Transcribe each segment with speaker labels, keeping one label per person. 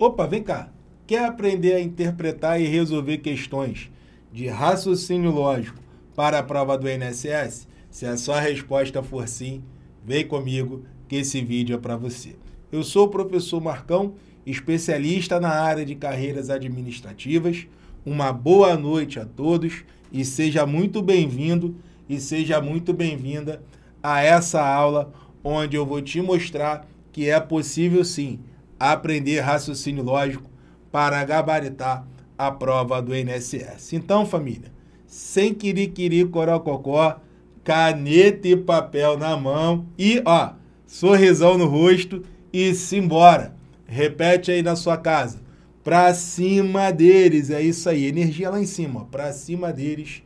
Speaker 1: Opa, vem cá. Quer aprender a interpretar e resolver questões de raciocínio lógico para a prova do INSS? Se a sua resposta for sim, vem comigo que esse vídeo é para você. Eu sou o professor Marcão, especialista na área de carreiras administrativas. Uma boa noite a todos e seja muito bem-vindo e seja muito bem-vinda a essa aula onde eu vou te mostrar que é possível sim aprender raciocínio lógico para gabaritar a prova do INSS. Então, família, sem quiriquiri corococó, caneta e papel na mão e, ó, sorrisão no rosto e simbora. Repete aí na sua casa. Pra cima deles, é isso aí, energia lá em cima, ó, pra cima deles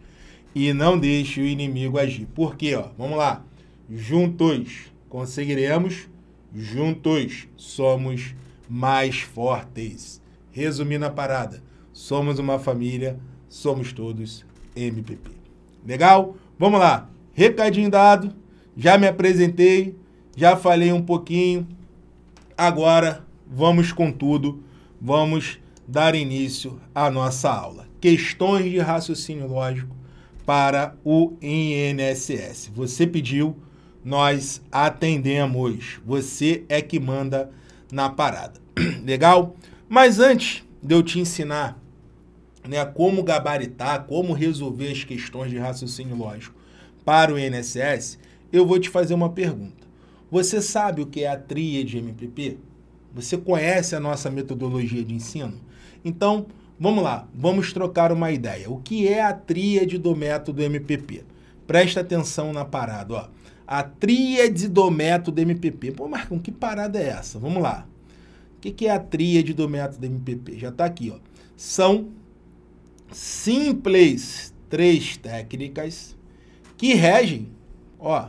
Speaker 1: e não deixe o inimigo agir. Por quê, ó? Vamos lá. Juntos conseguiremos, juntos somos mais fortes. Resumindo a parada, somos uma família, somos todos MPP. Legal? Vamos lá. Recadinho dado, já me apresentei, já falei um pouquinho. Agora vamos com tudo, vamos dar início à nossa aula. Questões de raciocínio lógico para o INSS. Você pediu, nós atendemos. Você é que manda na parada. Legal? Mas antes de eu te ensinar né, como gabaritar, como resolver as questões de raciocínio lógico para o INSS, eu vou te fazer uma pergunta. Você sabe o que é a tríade MPP? Você conhece a nossa metodologia de ensino? Então, vamos lá, vamos trocar uma ideia. O que é a tríade do método MPP? Presta atenção na parada, ó. A tríade do método MPP. Pô, Marcão, que parada é essa? Vamos lá. O que, é a tríade do método MPP? Já está aqui, ó. São simples três técnicas que regem, ó,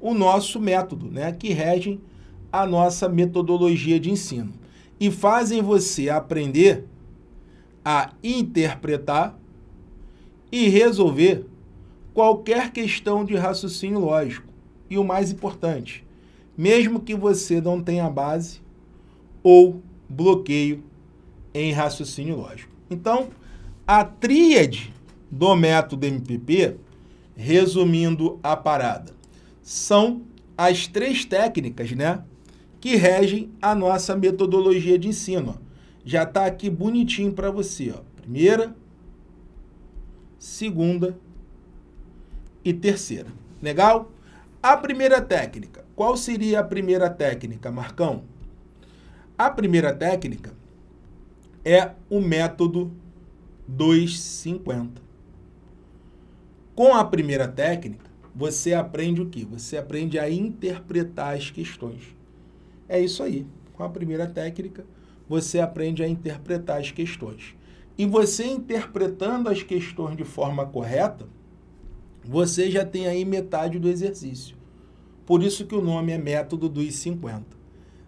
Speaker 1: o nosso método, né? Que regem a nossa metodologia de ensino e fazem você aprender a interpretar e resolver qualquer questão de raciocínio lógico. E o mais importante, mesmo que você não tenha base ou bloqueio em raciocínio lógico. Então, a tríade do método MPP, resumindo a parada, são as três técnicas, né, que regem a nossa metodologia de ensino. Já está aqui bonitinho para você. Ó. Primeira, segunda e terceira. Legal? A primeira técnica. Qual seria a primeira técnica, Marcão? A primeira técnica é o método 250. Com a primeira técnica, você aprende o que? Você aprende a interpretar as questões. É isso aí. Com a primeira técnica, você aprende a interpretar as questões. E você interpretando as questões de forma correta, você já tem aí metade do exercício. Por isso que o nome é método dos 50.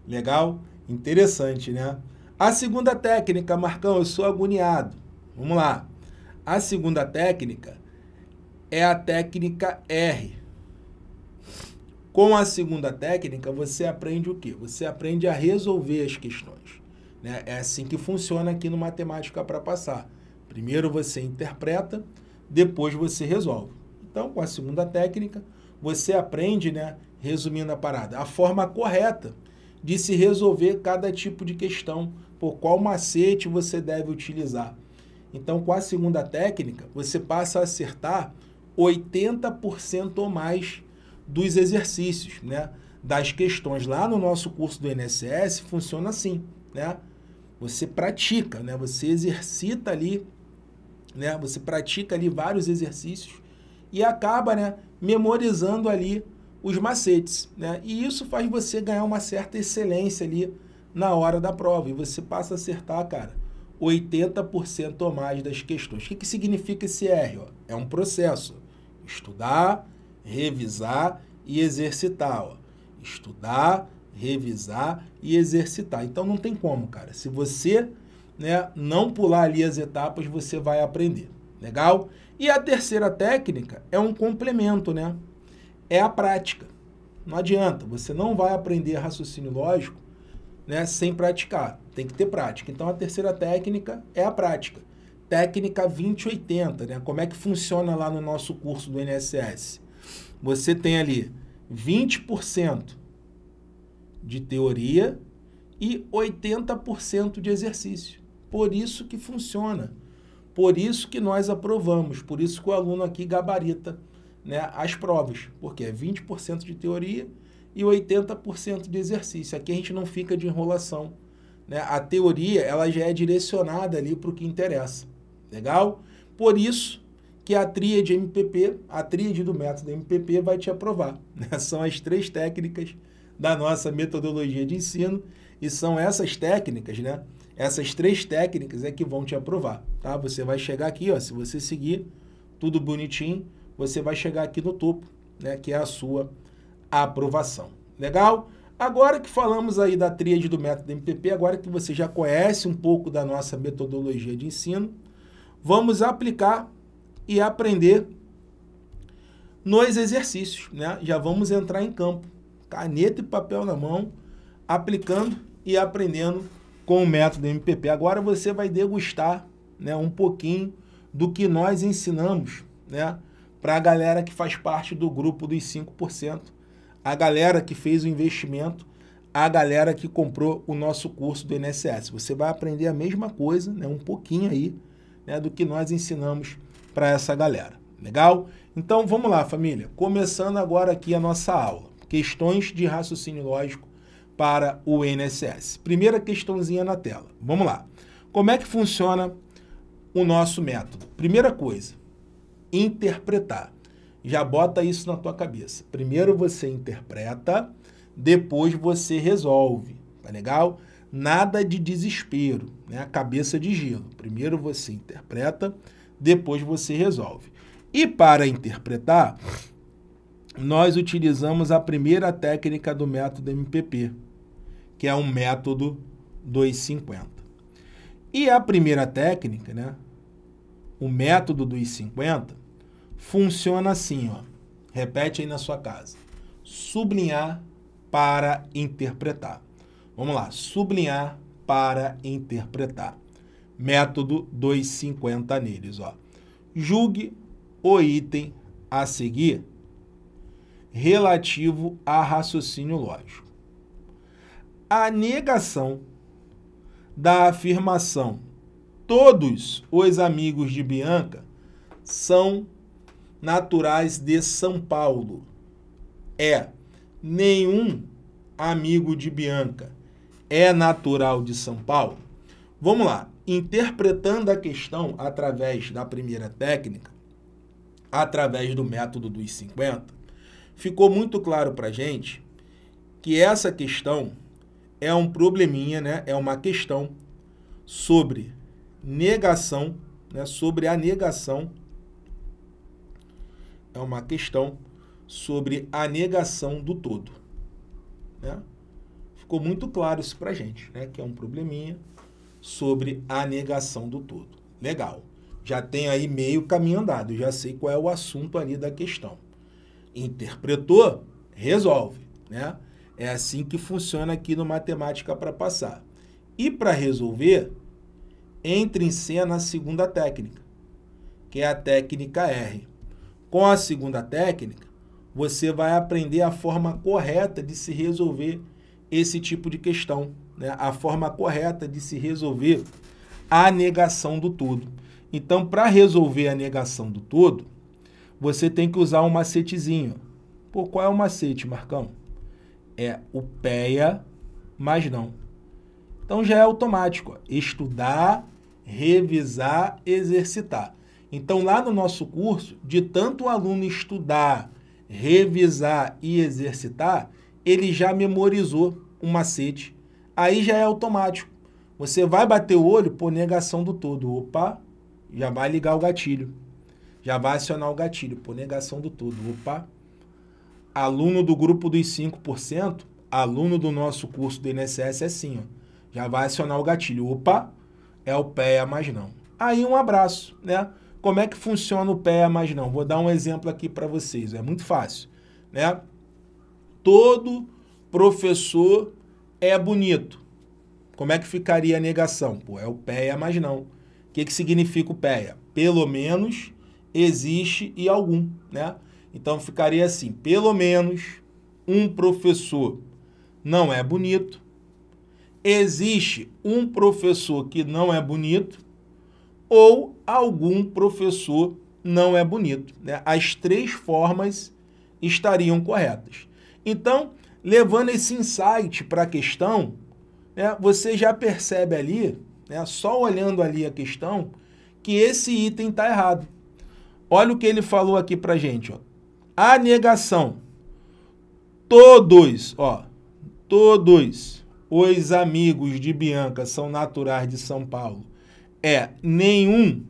Speaker 1: Legal? Interessante, né? A segunda técnica, Marcão, eu sou agoniado. Vamos lá. A segunda técnica é a técnica R. Com a segunda técnica, você aprende o quê? Você aprende a resolver as questões. Né? É assim que funciona aqui no Matemática para Passar. Primeiro você interpreta, depois você resolve. Então, com a segunda técnica, você aprende, né, resumindo a parada, a forma correta de se resolver cada tipo de questão, por qual macete você deve utilizar. Então, com a segunda técnica, você passa a acertar 80% ou mais dos exercícios, né? Das questões lá no nosso curso do INSS funciona assim, né? Você pratica, né? Você exercita ali, né? Você pratica ali vários exercícios e acaba né, memorizando ali os macetes. Né? E isso faz você ganhar uma certa excelência ali na hora da prova. E você passa a acertar, cara, 80% ou mais das questões. O que, que significa esse R? Ó? É um processo. Estudar, revisar e exercitar. Ó. Estudar, revisar e exercitar. Então não tem como, cara. Se você né, não pular ali as etapas, você vai aprender. Legal? E a terceira técnica é um complemento, né? É a prática. Não adianta, você não vai aprender raciocínio lógico né, sem praticar. Tem que ter prática. Então a terceira técnica é a prática. Técnica 2080, né? Como é que funciona lá no nosso curso do NSS? Você tem ali 20% de teoria e 80% de exercício. Por isso que funciona. Por isso que nós aprovamos, por isso que o aluno aqui gabarita né, as provas, porque é 20% de teoria e 80% de exercício. Aqui a gente não fica de enrolação. Né? A teoria ela já é direcionada ali para o que interessa. Legal? Por isso que a tríade MPP, a tríade do método MPP vai te aprovar. Né? São as três técnicas da nossa metodologia de ensino e são essas técnicas, né? Essas três técnicas é que vão te aprovar tá? Você vai chegar aqui, ó, se você seguir tudo bonitinho, você vai chegar aqui no topo, né, que é a sua aprovação. Legal? Agora que falamos aí da tríade do método MPP, agora que você já conhece um pouco da nossa metodologia de ensino, vamos aplicar e aprender nos exercícios, né? Já vamos entrar em campo, caneta e papel na mão, aplicando e aprendendo com o método MPP. Agora você vai degustar né, um pouquinho do que nós ensinamos né, para a galera que faz parte do grupo dos 5%, a galera que fez o investimento, a galera que comprou o nosso curso do INSS. Você vai aprender a mesma coisa, né, um pouquinho aí, né, do que nós ensinamos para essa galera. Legal? Então vamos lá, família. Começando agora aqui a nossa aula. Questões de raciocínio lógico para o INSS. Primeira questãozinha na tela. Vamos lá. Como é que funciona o nosso método. Primeira coisa, interpretar. Já bota isso na tua cabeça. Primeiro você interpreta, depois você resolve, tá legal? Nada de desespero, né? A cabeça de gelo. Primeiro você interpreta, depois você resolve. E para interpretar, nós utilizamos a primeira técnica do método MPP, que é o método 250. E a primeira técnica, né? O método dos 50 funciona assim, ó. Repete aí na sua casa. Sublinhar para interpretar. Vamos lá, sublinhar para interpretar. Método dos 50 neles, ó. Julgue o item a seguir relativo a raciocínio lógico. A negação da afirmação todos os amigos de Bianca são naturais de São Paulo. É, nenhum amigo de Bianca é natural de São Paulo. Vamos lá, interpretando a questão através da primeira técnica, através do método dos 50, ficou muito claro para gente que essa questão é um probleminha, né? É uma questão sobre negação, né? Sobre a negação. É uma questão sobre a negação do todo, né? Ficou muito claro isso pra gente, né? Que é um probleminha sobre a negação do todo. Legal. Já tem aí meio caminho andado, já sei qual é o assunto ali da questão. Interpretou? Resolve, né? É assim que funciona aqui no Matemática para Passar. E para resolver, entra em cena a segunda técnica, que é a técnica R. Com a segunda técnica, você vai aprender a forma correta de se resolver esse tipo de questão, né? a forma correta de se resolver a negação do todo. Então, para resolver a negação do todo, você tem que usar um macetezinho. Pô, qual é o macete, Marcão? é o PEA mais não. Então já é automático. Estudar, revisar, exercitar. Então lá no nosso curso, de tanto o aluno estudar, revisar e exercitar, ele já memorizou um macete. Aí já é automático. Você vai bater o olho, por negação do todo. Opa, já vai ligar o gatilho. Já vai acionar o gatilho, por negação do todo. Opa, aluno do grupo dos 5%, aluno do nosso curso do INSS é assim, ó. Já vai acionar o gatilho. Opa, é o PEA é mais não. Aí um abraço, né? Como é que funciona o PEA é mais não? Vou dar um exemplo aqui para vocês, é muito fácil, né? Todo professor é bonito. Como é que ficaria a negação? Pô, é o PEA é mais não. O que, que significa o PEA? Pelo menos existe e algum, né? Então ficaria assim: pelo menos um professor não é bonito. Existe um professor que não é bonito ou algum professor não é bonito. Né? As três formas estariam corretas. Então, levando esse insight para a questão, né, você já percebe ali, né, só olhando ali a questão, que esse item está errado. Olha o que ele falou aqui para gente. Ó. A negação. Todos, ó, todos os amigos de Bianca são naturais de São Paulo. É, nenhum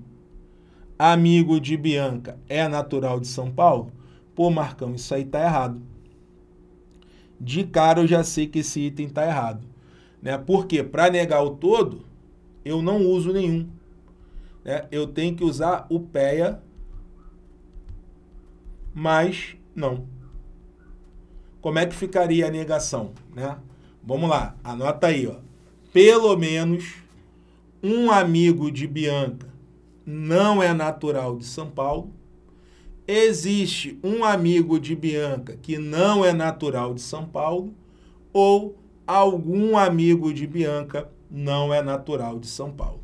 Speaker 1: amigo de Bianca é natural de São Paulo. Pô, Marcão, isso aí tá errado. De cara eu já sei que esse item tá errado, né? Porque para negar o todo, eu não uso nenhum. Né? Eu tenho que usar o PEA mas não. Como é que ficaria a negação, né? Vamos lá, anota aí, ó. Pelo menos um amigo de Bianca não é natural de São Paulo. Existe um amigo de Bianca que não é natural de São Paulo ou algum amigo de Bianca não é natural de São Paulo.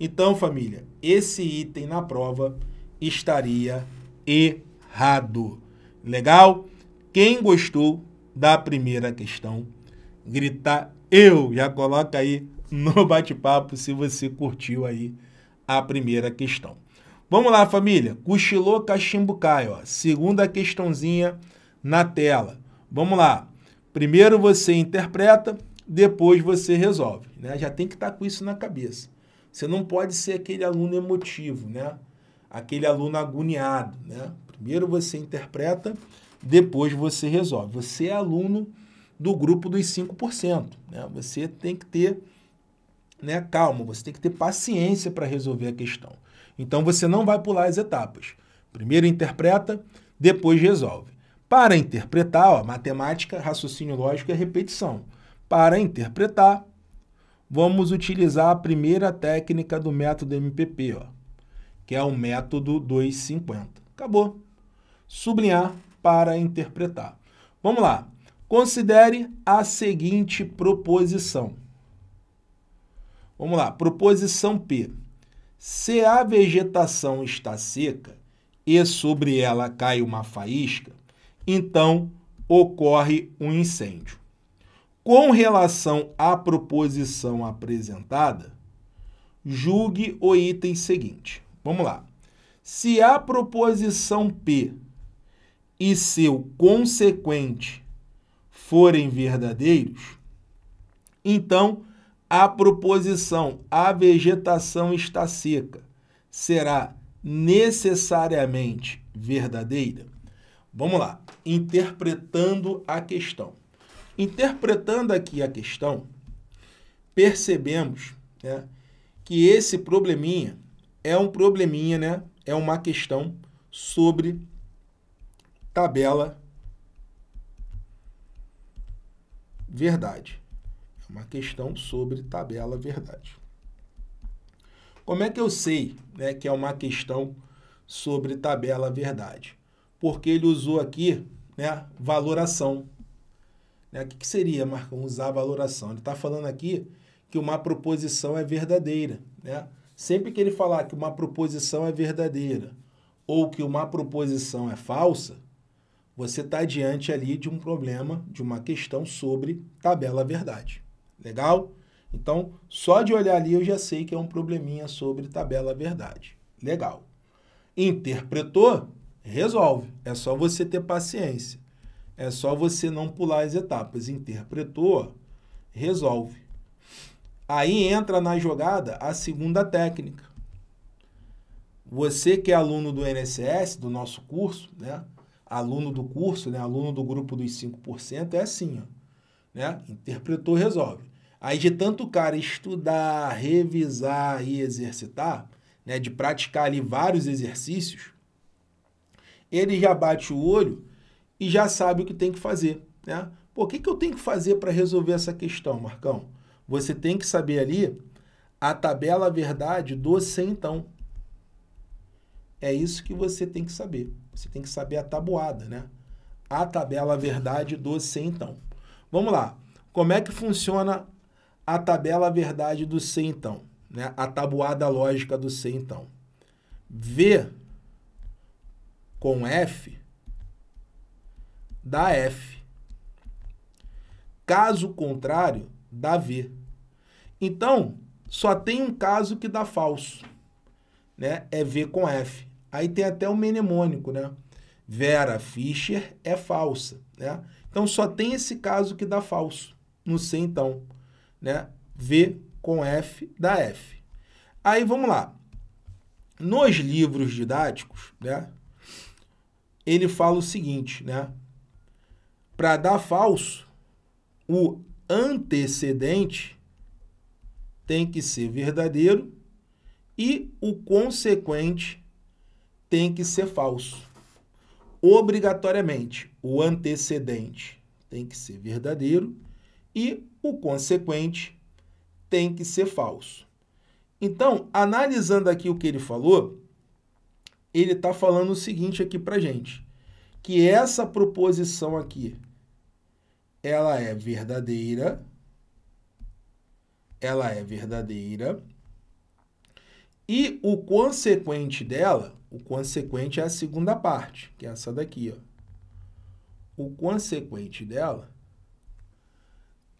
Speaker 1: Então, família, esse item na prova estaria e errado. Legal? Quem gostou da primeira questão, grita eu. Já coloca aí no bate-papo se você curtiu aí a primeira questão. Vamos lá, família. Cochilou cachimbo ó. Segunda questãozinha na tela. Vamos lá. Primeiro você interpreta, depois você resolve, né? Já tem que estar tá com isso na cabeça. Você não pode ser aquele aluno emotivo, né? Aquele aluno agoniado, né? Primeiro você interpreta, depois você resolve. Você é aluno do grupo dos 5%. Né? Você tem que ter né, calma, você tem que ter paciência para resolver a questão. Então você não vai pular as etapas. Primeiro interpreta, depois resolve. Para interpretar, ó, matemática, raciocínio lógico é repetição. Para interpretar, vamos utilizar a primeira técnica do método MPP, ó, que é o método 250. Acabou sublinhar para interpretar. Vamos lá. Considere a seguinte proposição. Vamos lá, proposição P. Se a vegetação está seca e sobre ela cai uma faísca, então ocorre um incêndio. Com relação à proposição apresentada, julgue o item seguinte. Vamos lá. Se a proposição P e seu consequente forem verdadeiros, então a proposição a vegetação está seca será necessariamente verdadeira? Vamos lá, interpretando a questão. Interpretando aqui a questão, percebemos né, que esse probleminha é um probleminha, né? É uma questão sobre tabela verdade. É uma questão sobre tabela verdade. Como é que eu sei né, que é uma questão sobre tabela verdade? Porque ele usou aqui né, valoração. Né? O que, que seria, Marcão, usar valoração? Ele está falando aqui que uma proposição é verdadeira. Né? Sempre que ele falar que uma proposição é verdadeira ou que uma proposição é falsa, você está diante ali de um problema, de uma questão sobre tabela verdade. Legal? Então, só de olhar ali eu já sei que é um probleminha sobre tabela verdade. Legal. Interpretou? Resolve. É só você ter paciência. É só você não pular as etapas. Interpretou? Resolve. Aí entra na jogada a segunda técnica. Você que é aluno do NSS, do nosso curso, né? aluno do curso, né, aluno do grupo dos 5%, é assim, ó, né? Interpretou, resolve. Aí de tanto cara estudar, revisar e exercitar, né, de praticar ali vários exercícios, ele já bate o olho e já sabe o que tem que fazer, né? Por que, que eu tenho que fazer para resolver essa questão, Marcão? Você tem que saber ali a tabela verdade do centão então. É isso que você tem que saber. Você tem que saber a tabuada, né? A tabela verdade do C, então. Vamos lá. Como é que funciona a tabela verdade do C, então? Né? A tabuada lógica do C, então. V com F dá F. Caso contrário, dá V. Então, só tem um caso que dá falso, né? É V com F. Aí tem até o mnemônico, né? Vera Fischer é falsa, né? Então só tem esse caso que dá falso. Não sei então, né? V com F dá F. Aí vamos lá. Nos livros didáticos, né? Ele fala o seguinte, né? Para dar falso, o antecedente tem que ser verdadeiro e o consequente tem que ser falso. Obrigatoriamente, o antecedente tem que ser verdadeiro e o consequente tem que ser falso. Então, analisando aqui o que ele falou, ele está falando o seguinte aqui para gente, que essa proposição aqui, ela é verdadeira, ela é verdadeira, e o consequente dela, o consequente é a segunda parte, que é essa daqui, ó. O consequente dela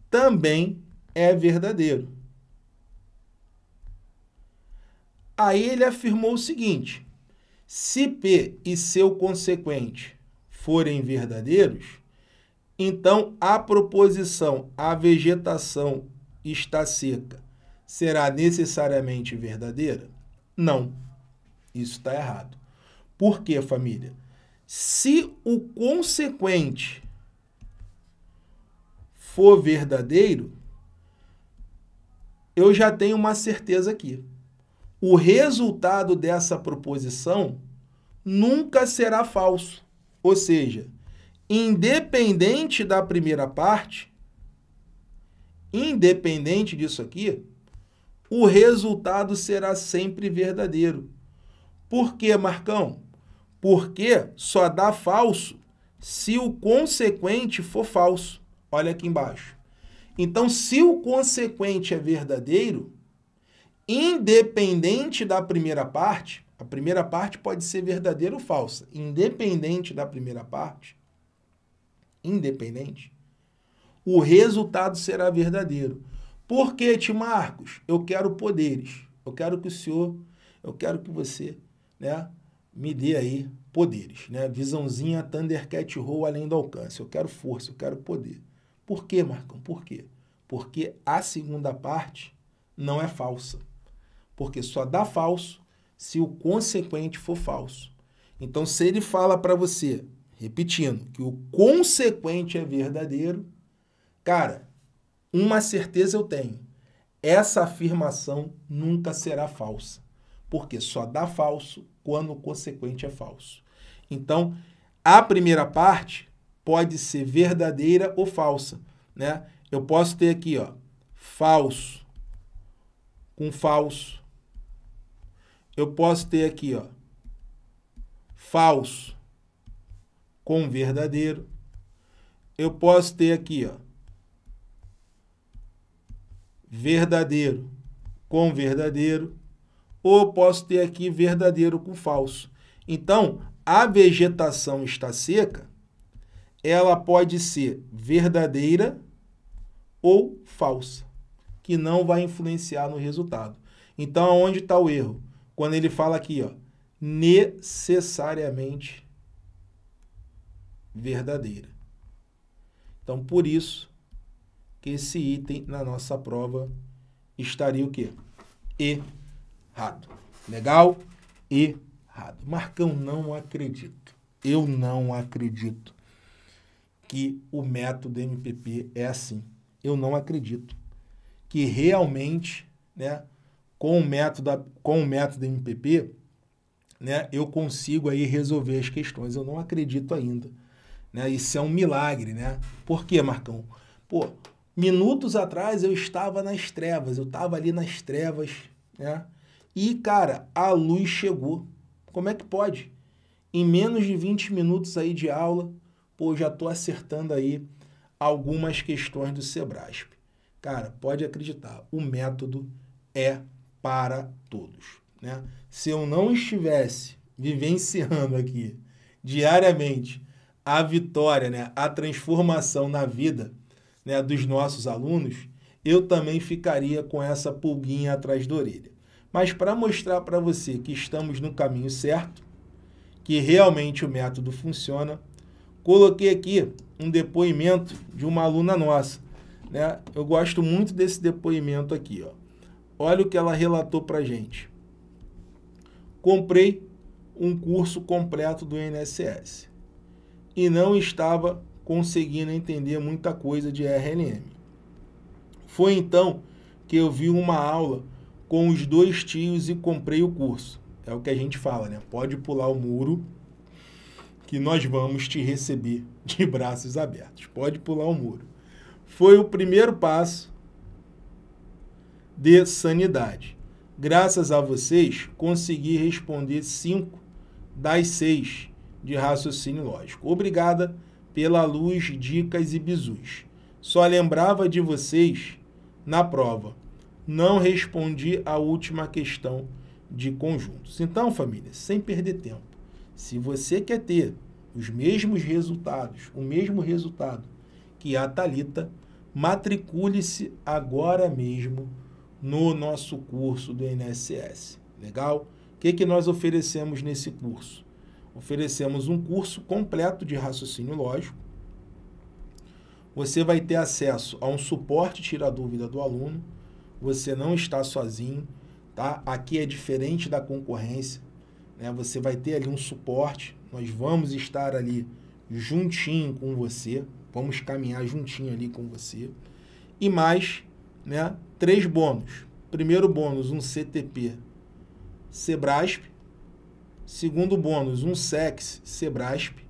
Speaker 1: também é verdadeiro. Aí ele afirmou o seguinte: se P e seu consequente forem verdadeiros, então a proposição a vegetação está seca será necessariamente verdadeira? Não. Isso está errado. Por quê, família? Se o consequente for verdadeiro, eu já tenho uma certeza aqui. O resultado dessa proposição nunca será falso. Ou seja, independente da primeira parte, independente disso aqui, o resultado será sempre verdadeiro. Por quê, Marcão? Porque só dá falso se o consequente for falso. Olha aqui embaixo. Então, se o consequente é verdadeiro, independente da primeira parte, a primeira parte pode ser verdadeira ou falsa, independente da primeira parte, independente, o resultado será verdadeiro. Por que, Marcos? Eu quero poderes. Eu quero que o senhor, eu quero que você, né, me dê aí poderes, né? Visãozinha Thundercat Row além do alcance. Eu quero força, eu quero poder. Por quê, Marcão? Por quê? Porque a segunda parte não é falsa. Porque só dá falso se o consequente for falso. Então, se ele fala para você, repetindo, que o consequente é verdadeiro, cara, uma certeza eu tenho: essa afirmação nunca será falsa, porque só dá falso quando o consequente é falso. Então, a primeira parte pode ser verdadeira ou falsa, né? Eu posso ter aqui, ó, falso com falso. Eu posso ter aqui, ó, falso com verdadeiro. Eu posso ter aqui, ó, verdadeiro com verdadeiro, ou posso ter aqui verdadeiro com falso. Então, a vegetação está seca, ela pode ser verdadeira ou falsa, que não vai influenciar no resultado. Então, onde está o erro? Quando ele fala aqui, ó, necessariamente verdadeira. Então, por isso, que esse item na nossa prova estaria o quê? Errado. Legal? Errado. Marcão, não acredito. Eu não acredito que o método MPP é assim. Eu não acredito que realmente, né, com o método com o método MPP, né, eu consigo aí resolver as questões. Eu não acredito ainda, né? Isso é um milagre, né? Por quê, Marcão? Pô, Minutos atrás eu estava nas trevas, eu estava ali nas trevas, né? E, cara, a luz chegou. Como é que pode? Em menos de 20 minutos aí de aula, pô, já estou acertando aí algumas questões do Sebrasp. Cara, pode acreditar, o método é para todos. Né? Se eu não estivesse vivenciando aqui diariamente a vitória, né, a transformação na vida né, dos nossos alunos, eu também ficaria com essa pulguinha atrás da orelha. Mas para mostrar para você que estamos no caminho certo, que realmente o método funciona, coloquei aqui um depoimento de uma aluna nossa. Né? Eu gosto muito desse depoimento aqui. Ó. Olha o que ela relatou para gente. Comprei um curso completo do INSS e não estava conseguindo entender muita coisa de RLM. Foi então que eu vi uma aula com os dois tios e comprei o curso. É o que a gente fala, né? Pode pular o muro que nós vamos te receber de braços abertos. Pode pular o muro. Foi o primeiro passo de sanidade. Graças a vocês, consegui responder cinco das seis de raciocínio lógico. Obrigada pela luz, dicas e bisus Só lembrava de vocês na prova. Não respondi a última questão de conjuntos. Então, família, sem perder tempo, se você quer ter os mesmos resultados, o mesmo resultado que a Talita, matricule-se agora mesmo no nosso curso do INSS. Legal? O que, que nós oferecemos nesse curso? oferecemos um curso completo de raciocínio lógico. Você vai ter acesso a um suporte tira dúvida do aluno. Você não está sozinho, tá? Aqui é diferente da concorrência, né? Você vai ter ali um suporte. Nós vamos estar ali juntinho com você, vamos caminhar juntinho ali com você. E mais, né, três bônus. Primeiro bônus, um CTP Sebrasp, Segundo bônus, um SEX, SEBRASP,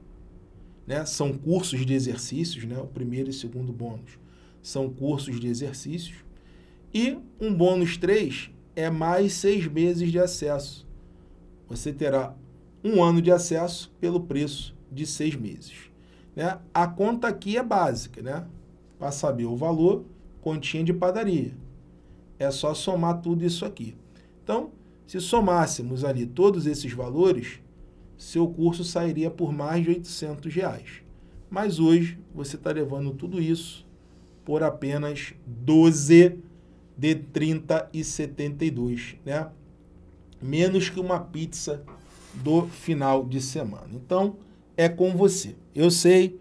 Speaker 1: né? São cursos de exercícios, né? O primeiro e segundo bônus são cursos de exercícios. E um bônus 3 é mais seis meses de acesso. Você terá um ano de acesso pelo preço de seis meses. Né? A conta aqui é básica, né? Para saber o valor, continha de padaria. É só somar tudo isso aqui. Então, se somássemos ali todos esses valores, seu curso sairia por mais de 800 reais. Mas hoje você está levando tudo isso por apenas 12 de 30 e 72, né? Menos que uma pizza do final de semana. Então, é com você. Eu sei,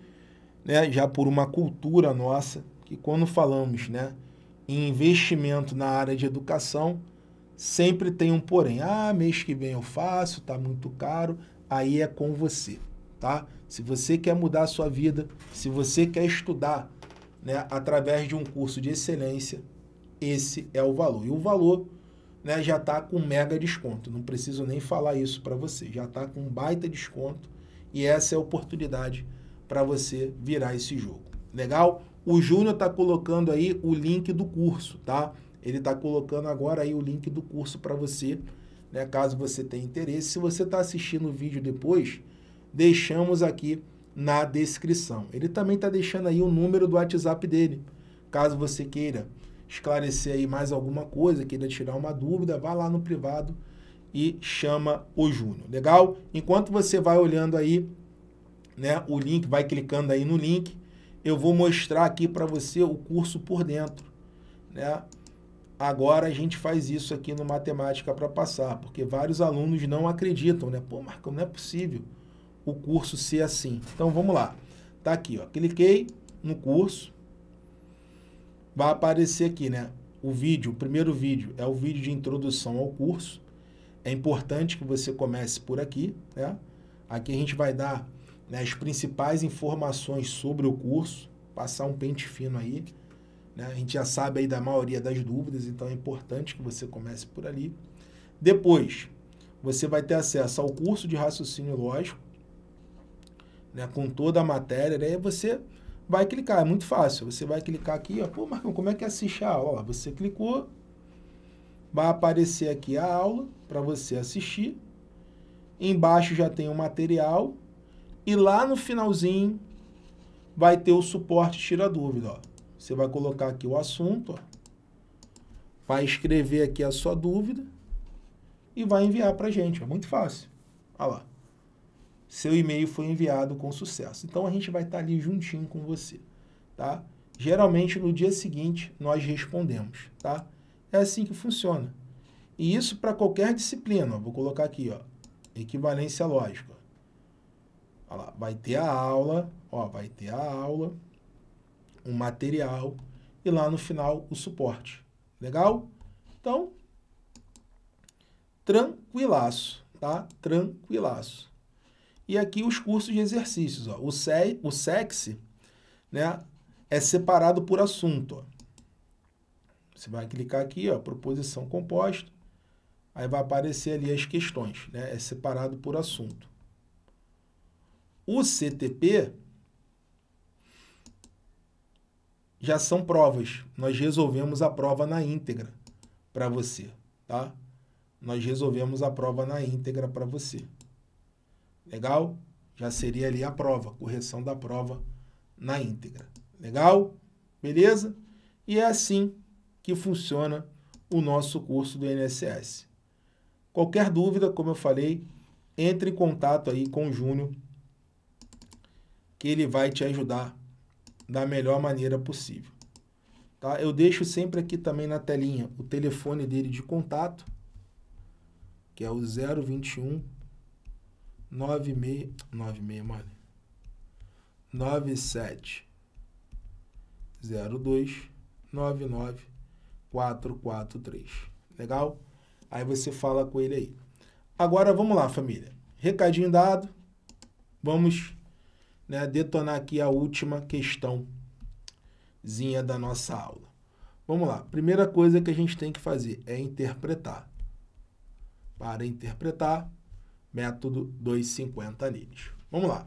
Speaker 1: né, já por uma cultura nossa, que quando falamos, né, em investimento na área de educação, sempre tem um porém. Ah, mês que vem eu faço, tá muito caro, aí é com você, tá? Se você quer mudar a sua vida, se você quer estudar, né, através de um curso de excelência, esse é o valor. E o valor, né, já tá com mega desconto. Não preciso nem falar isso para você. Já tá com baita desconto e essa é a oportunidade para você virar esse jogo. Legal? O Júnior tá colocando aí o link do curso, tá? Ele está colocando agora aí o link do curso para você, né, caso você tenha interesse. Se você está assistindo o vídeo depois, deixamos aqui na descrição. Ele também está deixando aí o número do WhatsApp dele, caso você queira esclarecer aí mais alguma coisa, queira tirar uma dúvida, vá lá no privado e chama o Júnior. Legal? Enquanto você vai olhando aí, né, o link, vai clicando aí no link, eu vou mostrar aqui para você o curso por dentro, né? Agora a gente faz isso aqui no Matemática para Passar, porque vários alunos não acreditam, né? Pô, Marcão, não é possível o curso ser assim. Então vamos lá. Tá aqui, ó. Cliquei no curso. Vai aparecer aqui, né? O vídeo, o primeiro vídeo é o vídeo de introdução ao curso. É importante que você comece por aqui, né? Aqui a gente vai dar né, as principais informações sobre o curso, passar um pente fino aí né? A gente já sabe aí da maioria das dúvidas, então é importante que você comece por ali. Depois, você vai ter acesso ao curso de raciocínio lógico, né, com toda a matéria, né, você vai clicar, é muito fácil. Você vai clicar aqui, ó, pô, Marcão, como é que assiste a aula? Você clicou, vai aparecer aqui a aula para você assistir. Embaixo já tem o material e lá no finalzinho vai ter o suporte tira dúvida, ó. Você vai colocar aqui o assunto, vai escrever aqui a sua dúvida e vai enviar para a gente. É muito fácil. Olha lá. Seu e-mail foi enviado com sucesso. Então a gente vai estar tá ali juntinho com você, tá? Geralmente no dia seguinte nós respondemos, tá? É assim que funciona. E isso para qualquer disciplina. Ó. Vou colocar aqui, ó, equivalência lógica. Olha lá, vai ter a aula, ó, vai ter a aula um material e lá no final o suporte. Legal? Então, tranquilaço, tá? Tranquilaço. E aqui os cursos de exercícios, ó. O, se, o sexy, né, é separado por assunto, ó. Você vai clicar aqui, ó, proposição composta, aí vai aparecer ali as questões, né? É separado por assunto. O CTP já são provas. Nós resolvemos a prova na íntegra para você, tá? Nós resolvemos a prova na íntegra para você. Legal? Já seria ali a prova, correção da prova na íntegra. Legal? Beleza? E é assim que funciona o nosso curso do INSS. Qualquer dúvida, como eu falei, entre em contato aí com o Júnior, que ele vai te ajudar da melhor maneira possível. Tá? Eu deixo sempre aqui também na telinha o telefone dele de contato, que é o 021 96 96, mano. 97 02 99 443. Legal? Aí você fala com ele aí. Agora vamos lá, família. Recadinho dado. Vamos né, detonar aqui a última questãozinha da nossa aula. Vamos lá. Primeira coisa que a gente tem que fazer é interpretar. Para interpretar, método 250 níveis. Vamos lá.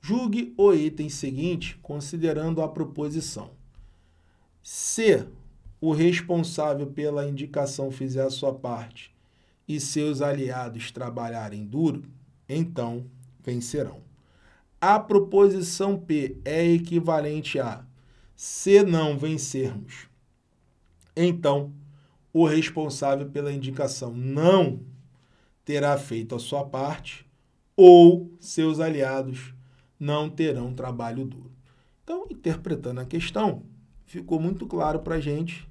Speaker 1: Julgue o item seguinte considerando a proposição. Se o responsável pela indicação fizer a sua parte e seus aliados trabalharem duro, então vencerão. A proposição P é equivalente a se não vencermos, então o responsável pela indicação não terá feito a sua parte ou seus aliados não terão trabalho duro. Então, interpretando a questão, ficou muito claro para a gente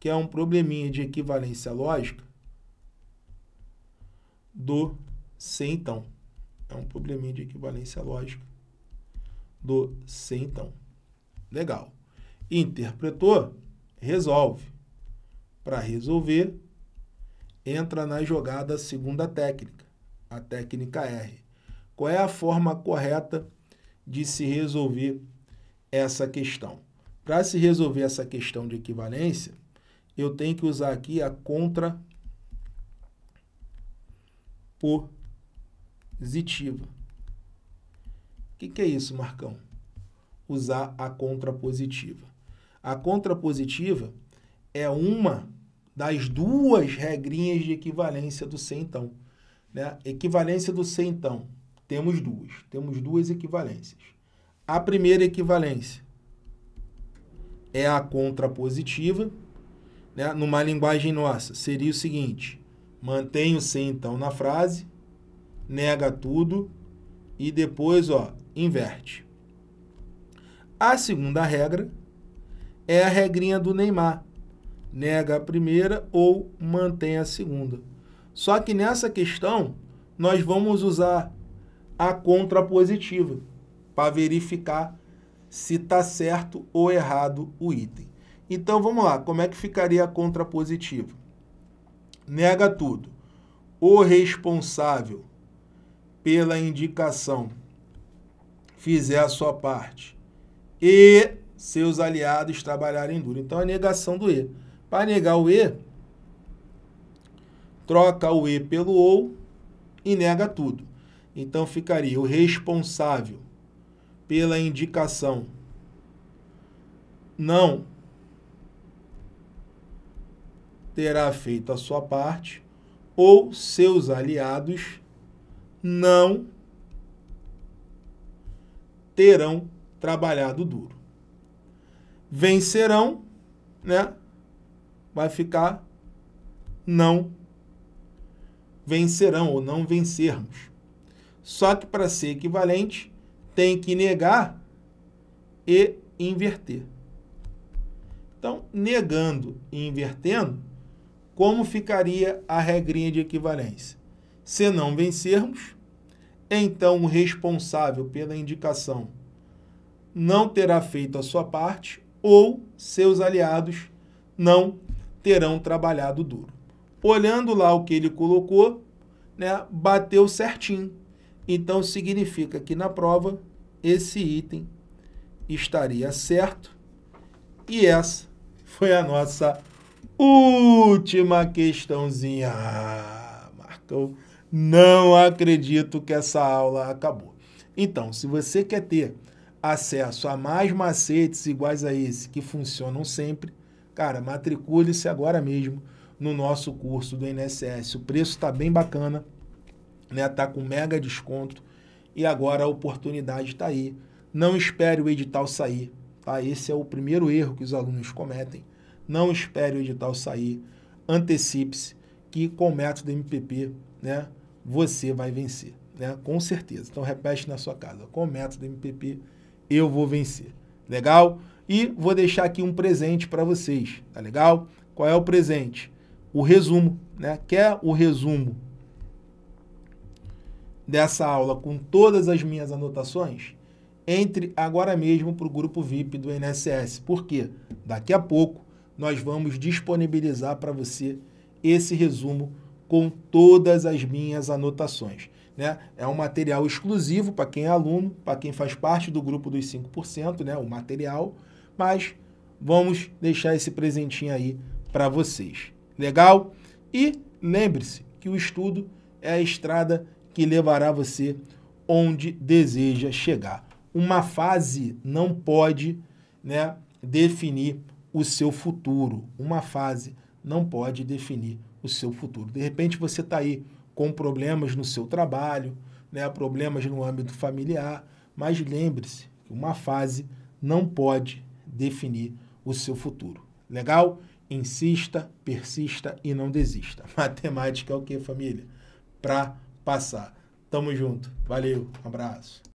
Speaker 1: que é um probleminha de equivalência lógica do se então é um probleminha de equivalência lógica do se então. Legal. Interpretou, resolve. Para resolver, entra na jogada a segunda técnica, a técnica R. Qual é a forma correta de se resolver essa questão? Para se resolver essa questão de equivalência, eu tenho que usar aqui a contra por positiva. O que, que é isso, Marcão? Usar a contrapositiva. A contrapositiva é uma das duas regrinhas de equivalência do sem então. Né? Equivalência do sem então. Temos duas. Temos duas equivalências. A primeira equivalência é a contrapositiva. Né? Numa linguagem nossa, seria o seguinte: mantém o sem então na frase nega tudo e depois, ó, inverte. A segunda regra é a regrinha do Neymar. Nega a primeira ou mantém a segunda. Só que nessa questão, nós vamos usar a contrapositiva para verificar se está certo ou errado o item. Então vamos lá, como é que ficaria a contrapositiva? Nega tudo. O responsável pela indicação fizer a sua parte e seus aliados trabalharem duro. Então a negação do E. Para negar o E, troca o E pelo ou e nega tudo. Então ficaria o responsável pela indicação não terá feito a sua parte ou seus aliados não terão trabalhado duro. Vencerão, né? Vai ficar não vencerão ou não vencermos. Só que para ser equivalente, tem que negar e inverter. Então, negando e invertendo, como ficaria a regrinha de equivalência? Se não vencermos, então o responsável pela indicação não terá feito a sua parte ou seus aliados não terão trabalhado duro. Olhando lá o que ele colocou, né, bateu certinho. Então significa que na prova esse item estaria certo. E essa foi a nossa última questãozinha. Ah, marcou não acredito que essa aula acabou. Então, se você quer ter acesso a mais macetes iguais a esse que funcionam sempre, cara, matricule-se agora mesmo no nosso curso do INSS. O preço está bem bacana, né? Tá com mega desconto e agora a oportunidade está aí. Não espere o edital sair, tá? Esse é o primeiro erro que os alunos cometem. Não espere o edital sair, antecipe-se que com o método MPP, né? você vai vencer, né? Com certeza. Então repete na sua casa, com o método MPP eu vou vencer. Legal? E vou deixar aqui um presente para vocês, tá legal? Qual é o presente? O resumo, né? Quer o resumo dessa aula com todas as minhas anotações? Entre agora mesmo para o grupo VIP do NSS, Por quê? Daqui a pouco nós vamos disponibilizar para você esse resumo com todas as minhas anotações. Né? É um material exclusivo para quem é aluno, para quem faz parte do grupo dos 5%, né? o material, mas vamos deixar esse presentinho aí para vocês. Legal? E lembre-se que o estudo é a estrada que levará você onde deseja chegar. Uma fase não pode né, definir o seu futuro. Uma fase não pode definir o seu futuro. De repente você está aí com problemas no seu trabalho, né, problemas no âmbito familiar, mas lembre-se que uma fase não pode definir o seu futuro. Legal? Insista, persista e não desista. Matemática é o que, família? Para passar. Tamo junto. Valeu, um abraço.